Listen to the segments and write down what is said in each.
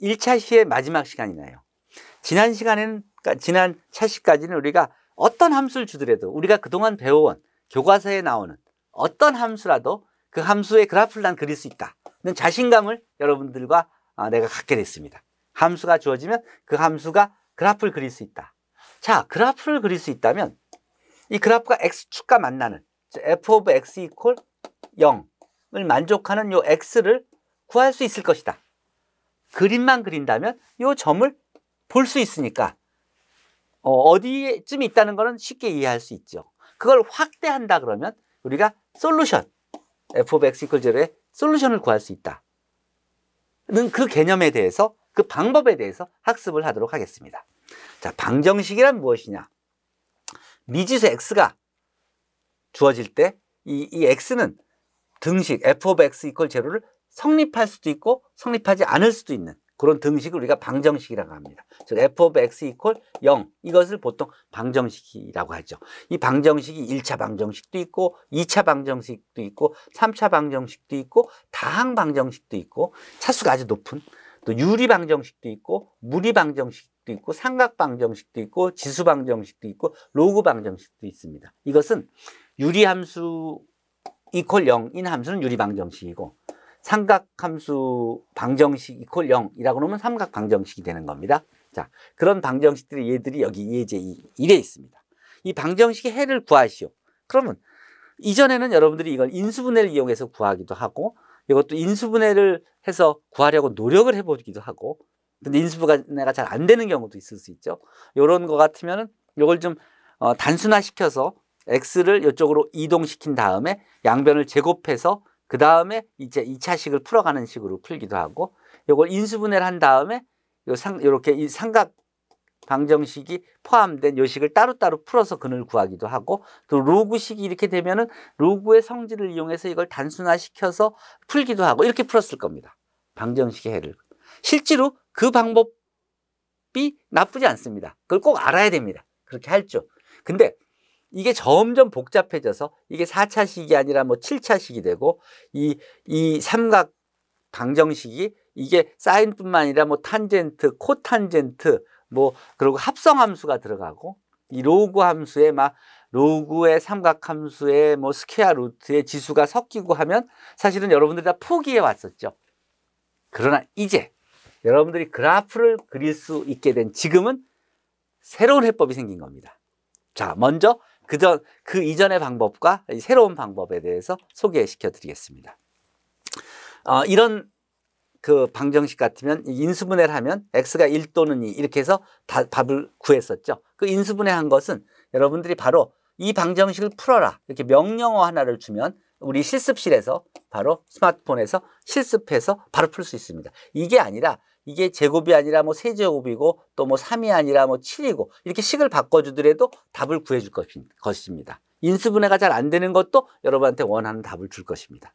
1차 시의 마지막 시간이네요. 지난 시간에는 그러니까 지난 차시까지는 우리가 어떤 함수를 주더라도 우리가 그동안 배워온 교과서에 나오는 어떤 함수라도 그 함수의 그래프를 난 그릴 수 있다. 는 자신감을 여러분들과 아, 내가 갖게 됐습니다. 함수가 주어지면 그 함수가 그래프를 그릴 수 있다. 자, 그래프를 그릴 수 있다면 이 그래프가 x축과 만나는 f of x equal 0을 만족하는 요 x를 구할 수 있을 것이다. 그림만 그린다면 이 점을 볼 수 있으니까 어, 어디쯤 있다는 거는 쉽게 이해할 수 있죠. 그걸 확대한다 그러면 우리가 솔루션, f of x equals 0의 솔루션을 구할 수 있다. 는그 개념에 대해서, 그 방법에 대해서 학습을 하도록 하겠습니다. 자, 방정식이란 무엇이냐? 미지수 x가 주어질 때 이, 이 x는 등식 f of x equals 0를 성립할 수도 있고 성립하지 않을 수도 있는 그런 등식을 우리가 방정식이라고 합니다. 즉 f of x equal 0 이것을 보통 방정식이라고 하죠. 이 방정식이 1차 방정식도 있고 2차 방정식도 있고 3차 방정식도 있고 다항 방정식도 있고 차수가 아주 높은 또 유리 방정식도 있고 무리 방정식도 있고 삼각 방정식도 있고 지수 방정식도 있고 로그 방정식도 있습니다. 이것은 유리 함수 equal 0인 함수는 유리 방정식이고 삼각함수 방정식 이퀄 0이라고 그러면 삼각 방정식이 되는 겁니다. 자, 그런 방정식들이얘들이 여기 예제 1에 있습니다. 이 방정식의 해를 구하시오. 그러면 이전에는 여러분들이 이걸 인수분해를 이용해서 구하기도 하고 이것도 인수분해를 해서 구하려고 노력을 해보기도 하고 근데 인수분해가 잘 안 되는 경우도 있을 수 있죠. 이런 거 같으면은 이걸 좀 어, 단순화시켜서 x를 이쪽으로 이동시킨 다음에 양변을 제곱해서 그 다음에 이제 2차식을 풀어가는 식으로 풀기도 하고 이걸 인수분해를 한 다음에 요렇게이 삼각 방정식이 포함된 요식을 따로따로 풀어서 근을 구하기도 하고 또 로그식이 이렇게 되면은 로그의 성질을 이용해서 이걸 단순화시켜서 풀기도 하고 이렇게 풀었을 겁니다. 방정식의 해를. 실제로 그 방법이 나쁘지 않습니다. 그걸 꼭 알아야 됩니다. 그렇게 할 줄. 근데 이게 점점 복잡해져서 이게 4차 식이 아니라 뭐 7차 식이 되고 이, 이 삼각 방정식이 이게 사인뿐만 아니라 뭐 탄젠트, 코탄젠트 뭐 그리고 합성함수가 들어가고 이 로그 함수에 막 로그의 삼각함수에뭐 스퀘어 루트의 지수가 섞이고 하면 사실은 여러분들이 다 포기해 왔었죠. 그러나 이제 여러분들이 그래프를 그릴 수 있게 된 지금은 새로운 해법이 생긴 겁니다. 자, 먼저 그전 그 이전의 방법과 새로운 방법에 대해서 소개시켜 드리겠습니다. 어, 이런 그 방정식 같으면 인수분해를 하면 x가 1 또는 2 이렇게 해서 다, 답을 구했었죠. 그 인수분해한 것은 여러분들이 바로 이 방정식을 풀어라 이렇게 명령어 하나를 주면 우리 실습실에서 바로 스마트폰에서 실습해서 바로 풀 수 있습니다. 이게 아니라 이게 제곱이 아니라 뭐 세제곱이고 또 뭐 삼이 아니라 뭐 칠이고 이렇게 식을 바꿔주더라도 답을 구해줄 것입니다. 인수분해가 잘 안 되는 것도 여러분한테 원하는 답을 줄 것입니다.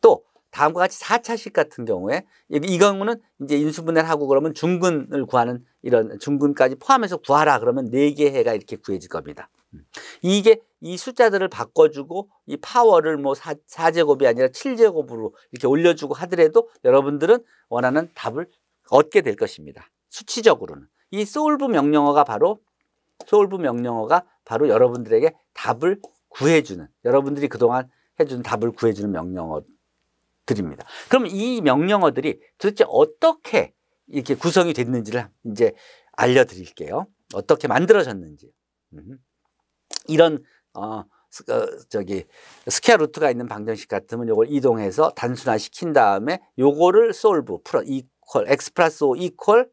또 다음과 같이 사차식 같은 경우에 이 경우는 이제 인수분해를 하고 그러면 중근을 구하는 이런 중근까지 포함해서 구하라 그러면 네개 해가 이렇게 구해질 겁니다. 음. 이게 이 숫자들을 바꿔주고 이 파워를 뭐 4, 제곱이 아니라 7제곱으로 이렇게 올려주고 하더라도 여러분들은 원하는 답을 얻게 될 것입니다. 수치적으로는. 이 솔브 명령어가 바로 솔브 명령어가 바로 여러분들에게 답을 구해주는 여러분들이 그동안 해준 답을 구해주는 명령어들입니다. 그럼 이 명령어들이 도대체 어떻게 이렇게 구성이 됐는지를 이제 알려드릴게요. 어떻게 만들어졌는지. 음. 이런 어, 어, 저기 스퀘어 루트가 있는 방정식 같으면 요걸 이동해서 단순화시킨 다음에 요거를 솔브 풀어 이 이퀄, x 플러스 o 이퀄,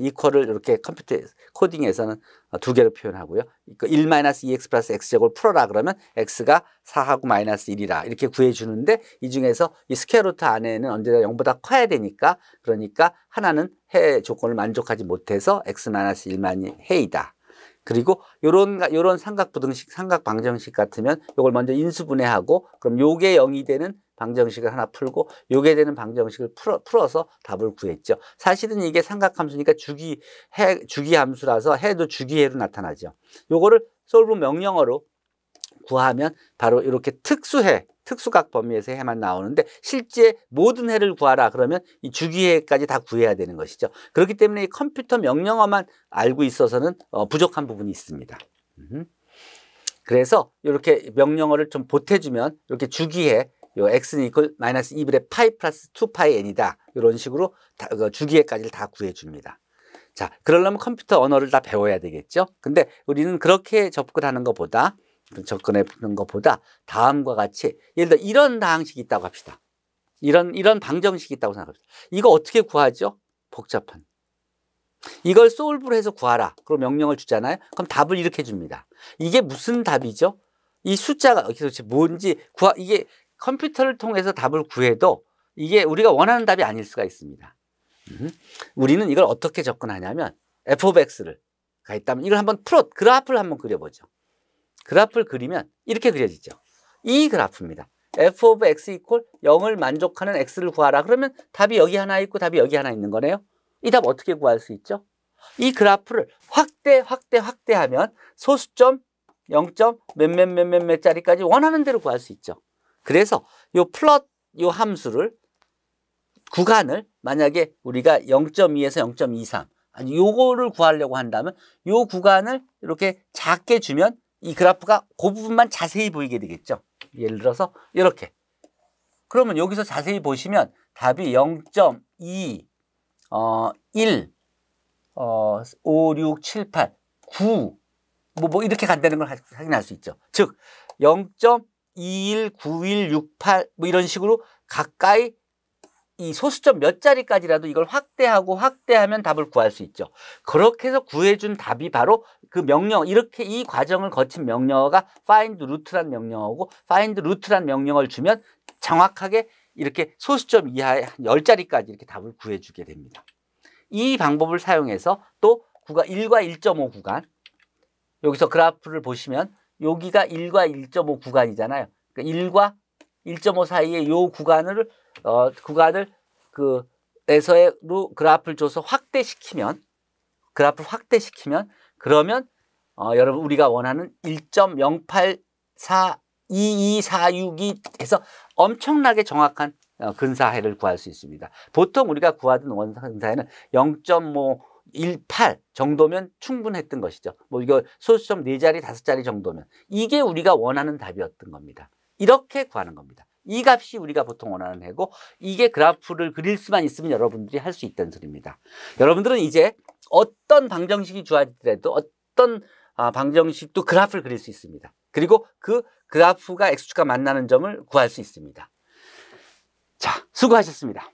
이퀄을 어, 이렇게 컴퓨터 코딩에서는 두 개로 표현하고요. 1 그 2x 플러스 x제곱을 풀어라 그러면 x가 4하고 마이너스 1이라 이렇게 구해주는데 이 중에서 이 스퀘어 루트 안에는 언제나 0보다 커야 되니까 그러니까 하나는 해 조건을 만족하지 못해서 x 1만이 해이다. 그리고 요런 요런 삼각 부등식 삼각 방정식 같으면 요걸 먼저 인수분해하고 그럼 요게 0이 되는 방정식을 하나 풀고 요게 되는 방정식을 풀어, 풀어서 답을 구했죠. 사실은 이게 삼각함수니까 주기 해 주기 함수라서 해도 주기해로 나타나죠. 요거를 솔브 명령어로 구하면 바로 이렇게 특수해 특수각 범위에서 해만 나오는데 실제 모든 해를 구하라 그러면 이 주기해까지 다 구해야 되는 것이죠. 그렇기 때문에 이 컴퓨터 명령어만 알고 있어서는 어, 부족한 부분이 있습니다. 그래서 이렇게 명령어를 좀 보태주면 이렇게 주기해 요 x는 이퀄 마이너스 2분의 파이 플러스 2파이 n이다. 이런 식으로 다, 그 주기계까지를 다 구해줍니다. 자, 그러려면 컴퓨터 언어를 다 배워야 되겠죠. 근데 우리는 그렇게 접근하는 것보다 접근해 보는 것보다 다음과 같이 예를 들어 이런 방식이 있다고 합시다. 이런 이런 방정식이 있다고 생각합니다 이거 어떻게 구하죠? 복잡한. 이걸 솔브로 해서 구하라. 그럼 명령을 주잖아요. 그럼 답을 이렇게 줍니다. 이게 무슨 답이죠? 이 숫자가 어떻게 도대체 뭔지 구하 이게 컴퓨터를 통해서 답을 구해도 이게 우리가 원하는 답이 아닐 수가 있습니다. 음, 우리는 이걸 어떻게 접근하냐면 f of x를 가 있다면 이걸 한번 풀어 그래프를 한번 그려보죠. 그래프를 그리면 이렇게 그려지죠. 이 그래프입니다. f of x 이퀄 0을 만족하는 x를 구하라. 그러면 답이 여기 하나 있고 답이 여기 하나 있는 거네요. 이 답 어떻게 구할 수 있죠? 이 그래프를 확대, 확대, 확대하면 소수점 0. 몇몇 몇몇몇 짜리까지 원하는 대로 구할 수 있죠. 그래서 요 플롯 요 함수를 구간을 만약에 우리가 0.2에서 0.23 아니 요거를 구하려고 한다면 요 구간을 이렇게 작게 주면 이 그래프가 그 부분만 자세히 보이게 되겠죠. 예를 들어서 이렇게. 그러면 여기서 자세히 보시면 답이 0.2, 어, 1, 어, 5, 6, 7, 8, 9, 뭐, 뭐 이렇게 간다는 걸 확인할 수 있죠. 즉, 0. 21, 91, 68 뭐 이런 식으로 가까이 이 소수점 몇 자리까지라도 이걸 확대하고 확대하면 답을 구할 수 있죠. 그렇게 해서 구해준 답이 바로 그 명령, 이렇게 이 과정을 거친 명령어가 find root란 명령어고 find root란 명령어를 주면 정확하게 이렇게 소수점 이하의 한 10자리까지 이렇게 답을 구해주게 됩니다. 이 방법을 사용해서 또 구가 1과 1.5 구간 여기서 그래프를 보시면 여기가 1과 1.5 구간이잖아요. 그러니까 1과 1.5사이에요 구간을 어 구간을 그 에서로 그래프를 줘서 확대시키면 그래프 확대시키면 그러면 어 여러분 우리가 원하는 1.0842246이 해서 엄청나게 정확한 어, 근사해를 구할 수 있습니다. 보통 우리가 구하던 원근사해는 0.5 18 정도면 충분했던 것이죠. 뭐 이거 소수점 4자리, 5자리 정도면 이게 우리가 원하는 답이었던 겁니다. 이렇게 구하는 겁니다. 이 값이 우리가 보통 원하는 해고 이게 그래프를 그릴 수만 있으면 여러분들이 할 수 있다는 소리입니다. 여러분들은 이제 어떤 방정식이 주어지더라도 어떤 아, 방정식도 그래프를 그릴 수 있습니다. 그리고 그 그래프가 X축과 만나는 점을 구할 수 있습니다. 자, 수고하셨습니다.